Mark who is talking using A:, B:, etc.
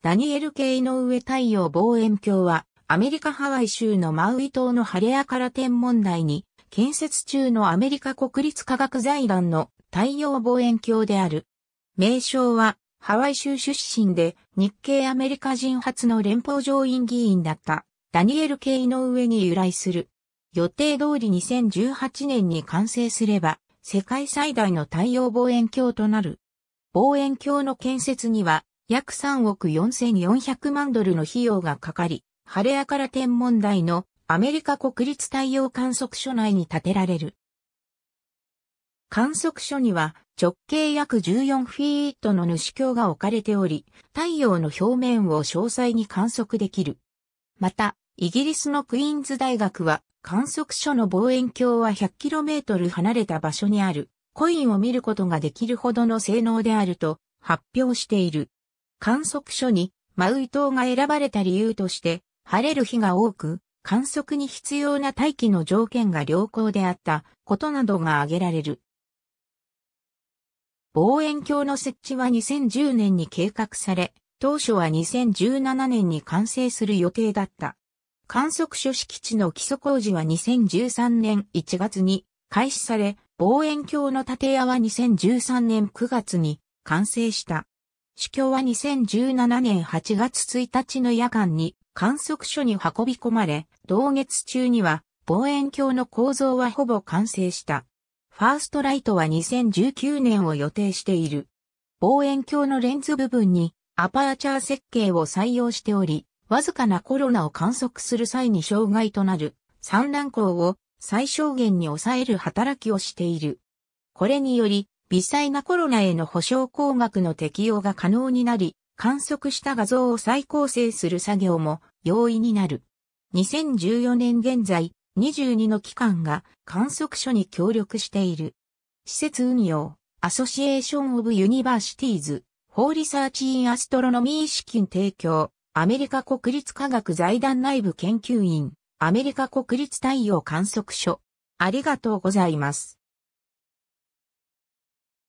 A: ダニエル・ケイノウエ太陽望遠鏡は、アメリカ・ハワイ州のマウイ島のハレアから天文台に、建設中のアメリカ国立科学財団の太陽望遠鏡である。名称は、ハワイ州出身で日系アメリカ人初の連邦上院議員だったダニエル・ケイノウエに由来する。予定通り2018年に完成すれば、世界最大の太陽望遠鏡となる。望遠鏡の建設には、約3億4400万ドルの費用がかかり、ハレアから天文台のアメリカ国立太陽観測所内に建てられる。観測所には直径約14フィートの主橋が置かれており、太陽の表面を詳細に観測できる。また、イギリスのクイーンズ大学は観測所の望遠鏡は 100km 離れた場所にあるコインを見ることができるほどの性能であると発表している。観測所にマウイ島が選ばれた理由として、晴れる日が多く、観測に必要な大気の条件が良好であったことなどが挙げられる。望遠鏡の設置は2010年に計画され、当初は2017年に完成する予定だった。観測所敷地の基礎工事は2013年1月に開始され、望遠鏡の建屋は2013年9月に完成した。主教は2017年8月1日の夜間に観測所に運び込まれ、同月中には望遠鏡の構造はほぼ完成した。ファーストライトは2019年を予定している。望遠鏡のレンズ部分にアパーチャー設計を採用しており、わずかなコロナを観測する際に障害となる産卵光を最小限に抑える働きをしている。これにより微細なコロナへの保証工学の適用が可能になり、観測した画像を再構成する作業も容易になる。2014年現在、22の機関が観測所に協力している。施設運用、アソシエーション・オブ・ユニバーシティーズ、法リサーチ・イン・アストロノミー資金提供、アメリカ国立科学財団内部研究員、アメリカ国立太陽観測所。ありがとうございます。